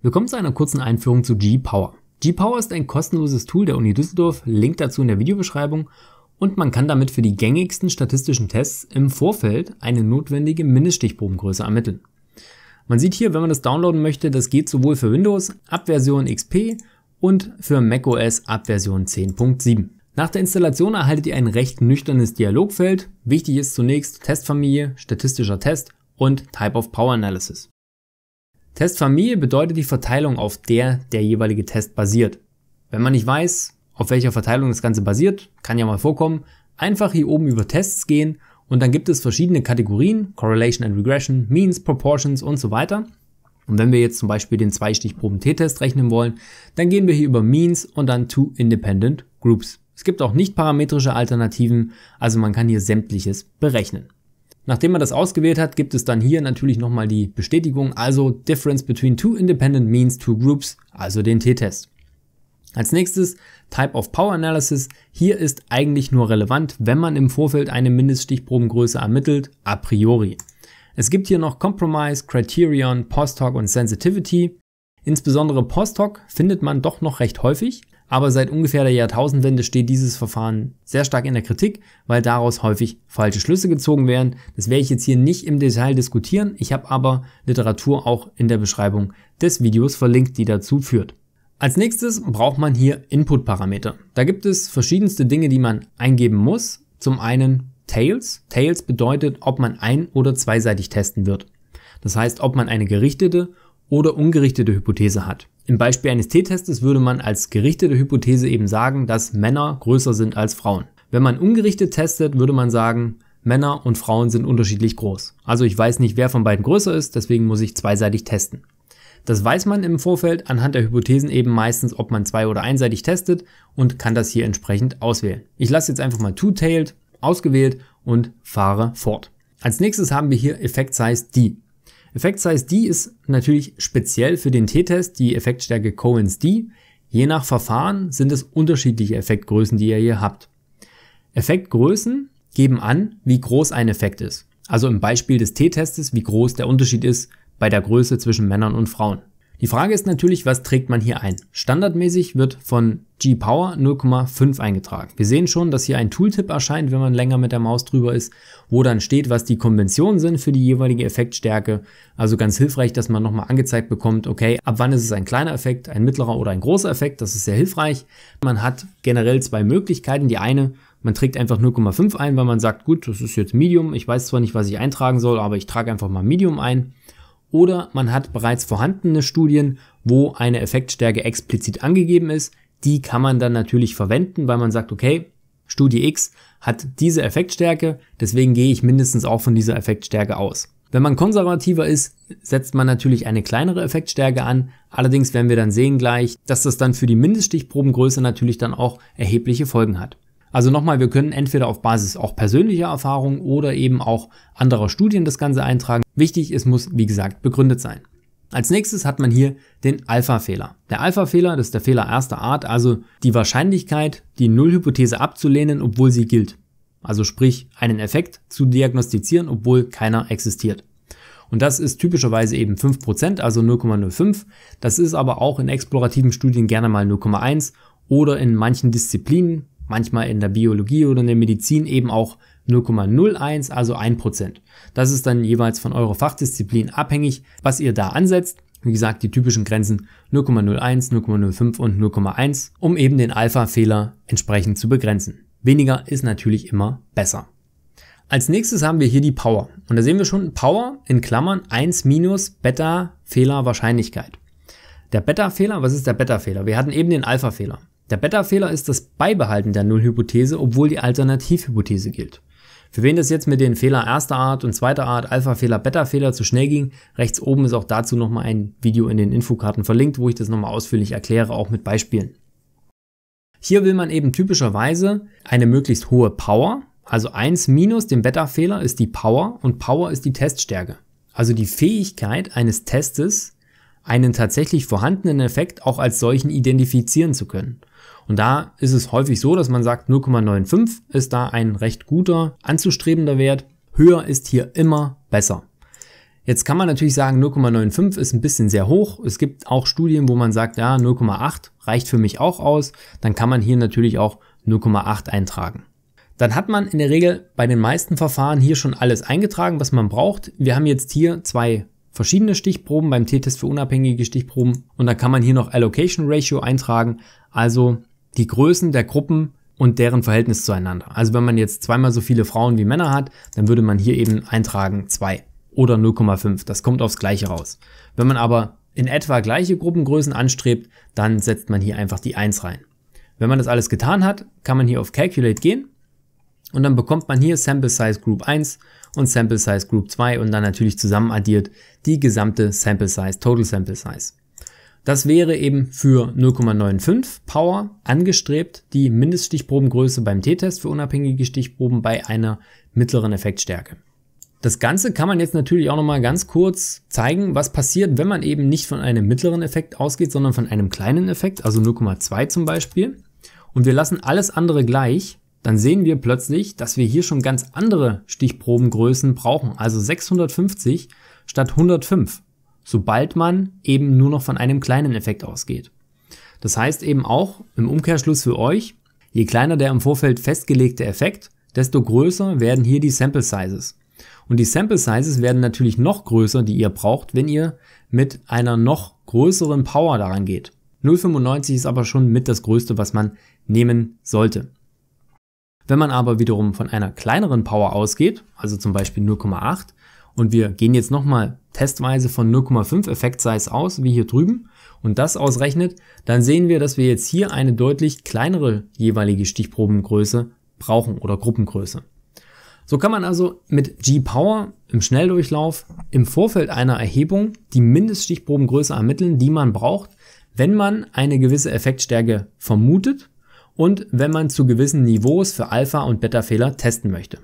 Willkommen zu einer kurzen Einführung zu G-Power. G-Power ist ein kostenloses Tool der Uni Düsseldorf, Link dazu in der Videobeschreibung und man kann damit für die gängigsten statistischen Tests im Vorfeld eine notwendige Mindeststichprobengröße ermitteln. Man sieht hier, wenn man das downloaden möchte, das geht sowohl für Windows ab Version XP und für macOS ab Version 10.7. Nach der Installation erhaltet ihr ein recht nüchternes Dialogfeld. Wichtig ist zunächst Testfamilie, statistischer Test und Type of Power Analysis. Testfamilie bedeutet die Verteilung, auf der der jeweilige Test basiert. Wenn man nicht weiß, auf welcher Verteilung das Ganze basiert, kann ja mal vorkommen, einfach hier oben über Tests gehen und dann gibt es verschiedene Kategorien, Correlation and Regression, Means, Proportions und so weiter. Und wenn wir jetzt zum Beispiel den Zwei-Stichproben-T-Test rechnen wollen, dann gehen wir hier über Means und dann Two Independent Groups. Es gibt auch nicht parametrische Alternativen, also man kann hier sämtliches berechnen. Nachdem man das ausgewählt hat, gibt es dann hier natürlich nochmal die Bestätigung, also Difference between two independent means two groups, also den t-Test. Als nächstes Type of Power Analysis. Hier ist eigentlich nur relevant, wenn man im Vorfeld eine Mindeststichprobengröße ermittelt, a priori. Es gibt hier noch Compromise, Criterion, Post hoc und Sensitivity. Insbesondere Post hoc findet man doch noch recht häufig aber seit ungefähr der Jahrtausendwende steht dieses Verfahren sehr stark in der Kritik, weil daraus häufig falsche Schlüsse gezogen werden. Das werde ich jetzt hier nicht im Detail diskutieren, ich habe aber Literatur auch in der Beschreibung des Videos verlinkt, die dazu führt. Als nächstes braucht man hier Input-Parameter. Da gibt es verschiedenste Dinge, die man eingeben muss. Zum einen Tails. Tails bedeutet, ob man ein- oder zweiseitig testen wird. Das heißt, ob man eine gerichtete oder ungerichtete Hypothese hat. Im Beispiel eines T-Testes würde man als gerichtete Hypothese eben sagen, dass Männer größer sind als Frauen. Wenn man ungerichtet testet, würde man sagen, Männer und Frauen sind unterschiedlich groß. Also ich weiß nicht, wer von beiden größer ist, deswegen muss ich zweiseitig testen. Das weiß man im Vorfeld anhand der Hypothesen eben meistens, ob man zwei- oder einseitig testet und kann das hier entsprechend auswählen. Ich lasse jetzt einfach mal Two-Tailed ausgewählt und fahre fort. Als nächstes haben wir hier Effekt Size D. Effekt Size D ist natürlich speziell für den T-Test die Effektstärke Cohen's D. Je nach Verfahren sind es unterschiedliche Effektgrößen, die ihr hier habt. Effektgrößen geben an, wie groß ein Effekt ist. Also im Beispiel des T-Testes, wie groß der Unterschied ist bei der Größe zwischen Männern und Frauen. Die Frage ist natürlich, was trägt man hier ein? Standardmäßig wird von G-Power 0,5 eingetragen. Wir sehen schon, dass hier ein Tooltip erscheint, wenn man länger mit der Maus drüber ist, wo dann steht, was die Konventionen sind für die jeweilige Effektstärke. Also ganz hilfreich, dass man nochmal angezeigt bekommt, okay, ab wann ist es ein kleiner Effekt, ein mittlerer oder ein großer Effekt, das ist sehr hilfreich. Man hat generell zwei Möglichkeiten. Die eine, man trägt einfach 0,5 ein, weil man sagt, gut, das ist jetzt Medium, ich weiß zwar nicht, was ich eintragen soll, aber ich trage einfach mal Medium ein oder man hat bereits vorhandene Studien, wo eine Effektstärke explizit angegeben ist. Die kann man dann natürlich verwenden, weil man sagt, okay, Studie X hat diese Effektstärke, deswegen gehe ich mindestens auch von dieser Effektstärke aus. Wenn man konservativer ist, setzt man natürlich eine kleinere Effektstärke an. Allerdings werden wir dann sehen gleich, dass das dann für die Mindeststichprobengröße natürlich dann auch erhebliche Folgen hat. Also nochmal, wir können entweder auf Basis auch persönlicher Erfahrungen oder eben auch anderer Studien das Ganze eintragen. Wichtig, es muss, wie gesagt, begründet sein. Als nächstes hat man hier den Alpha-Fehler. Der Alpha-Fehler, das ist der Fehler erster Art, also die Wahrscheinlichkeit, die Nullhypothese abzulehnen, obwohl sie gilt. Also sprich, einen Effekt zu diagnostizieren, obwohl keiner existiert. Und das ist typischerweise eben 5%, also 0,05. Das ist aber auch in explorativen Studien gerne mal 0,1 oder in manchen Disziplinen, manchmal in der Biologie oder in der Medizin eben auch 0,01, also 1%. Das ist dann jeweils von eurer Fachdisziplin abhängig, was ihr da ansetzt. Wie gesagt, die typischen Grenzen 0,01, 0,05 und 0,1, um eben den Alpha-Fehler entsprechend zu begrenzen. Weniger ist natürlich immer besser. Als nächstes haben wir hier die Power. Und da sehen wir schon Power in Klammern 1 minus Beta-Fehler-Wahrscheinlichkeit. Der Beta-Fehler, was ist der Beta-Fehler? Wir hatten eben den Alpha-Fehler. Der Beta-Fehler ist das Beibehalten der Nullhypothese, obwohl die Alternativhypothese gilt. Für wen das jetzt mit den Fehler erster Art und zweiter Art, Alpha-Fehler, Beta-Fehler zu schnell ging, rechts oben ist auch dazu nochmal ein Video in den Infokarten verlinkt, wo ich das nochmal ausführlich erkläre, auch mit Beispielen. Hier will man eben typischerweise eine möglichst hohe Power, also 1 minus dem Beta-Fehler ist die Power und Power ist die Teststärke. Also die Fähigkeit eines Testes, einen tatsächlich vorhandenen Effekt auch als solchen identifizieren zu können. Und da ist es häufig so, dass man sagt, 0,95 ist da ein recht guter, anzustrebender Wert. Höher ist hier immer besser. Jetzt kann man natürlich sagen, 0,95 ist ein bisschen sehr hoch. Es gibt auch Studien, wo man sagt, ja, 0,8 reicht für mich auch aus. Dann kann man hier natürlich auch 0,8 eintragen. Dann hat man in der Regel bei den meisten Verfahren hier schon alles eingetragen, was man braucht. Wir haben jetzt hier zwei verschiedene Stichproben, beim T-Test für unabhängige Stichproben und dann kann man hier noch Allocation Ratio eintragen, also die Größen der Gruppen und deren Verhältnis zueinander. Also wenn man jetzt zweimal so viele Frauen wie Männer hat, dann würde man hier eben eintragen 2 oder 0,5. Das kommt aufs gleiche raus. Wenn man aber in etwa gleiche Gruppengrößen anstrebt, dann setzt man hier einfach die 1 rein. Wenn man das alles getan hat, kann man hier auf Calculate gehen und dann bekommt man hier Sample Size Group 1 und Sample Size Group 2 und dann natürlich zusammen addiert die gesamte Sample Size, Total Sample Size. Das wäre eben für 0,95 Power angestrebt, die Mindeststichprobengröße beim T-Test für unabhängige Stichproben bei einer mittleren Effektstärke. Das Ganze kann man jetzt natürlich auch nochmal ganz kurz zeigen, was passiert, wenn man eben nicht von einem mittleren Effekt ausgeht, sondern von einem kleinen Effekt, also 0,2 zum Beispiel. Und wir lassen alles andere gleich dann sehen wir plötzlich, dass wir hier schon ganz andere Stichprobengrößen brauchen, also 650 statt 105, sobald man eben nur noch von einem kleinen Effekt ausgeht. Das heißt eben auch im Umkehrschluss für euch, je kleiner der im Vorfeld festgelegte Effekt, desto größer werden hier die Sample Sizes. Und die Sample Sizes werden natürlich noch größer, die ihr braucht, wenn ihr mit einer noch größeren Power daran geht. 0,95 ist aber schon mit das größte, was man nehmen sollte. Wenn man aber wiederum von einer kleineren Power ausgeht, also zum Beispiel 0,8, und wir gehen jetzt nochmal testweise von 0,5 Effekt Size aus, wie hier drüben, und das ausrechnet, dann sehen wir, dass wir jetzt hier eine deutlich kleinere jeweilige Stichprobengröße brauchen oder Gruppengröße. So kann man also mit G-Power im Schnelldurchlauf im Vorfeld einer Erhebung die Mindeststichprobengröße ermitteln, die man braucht, wenn man eine gewisse Effektstärke vermutet und wenn man zu gewissen Niveaus für Alpha- und Beta-Fehler testen möchte.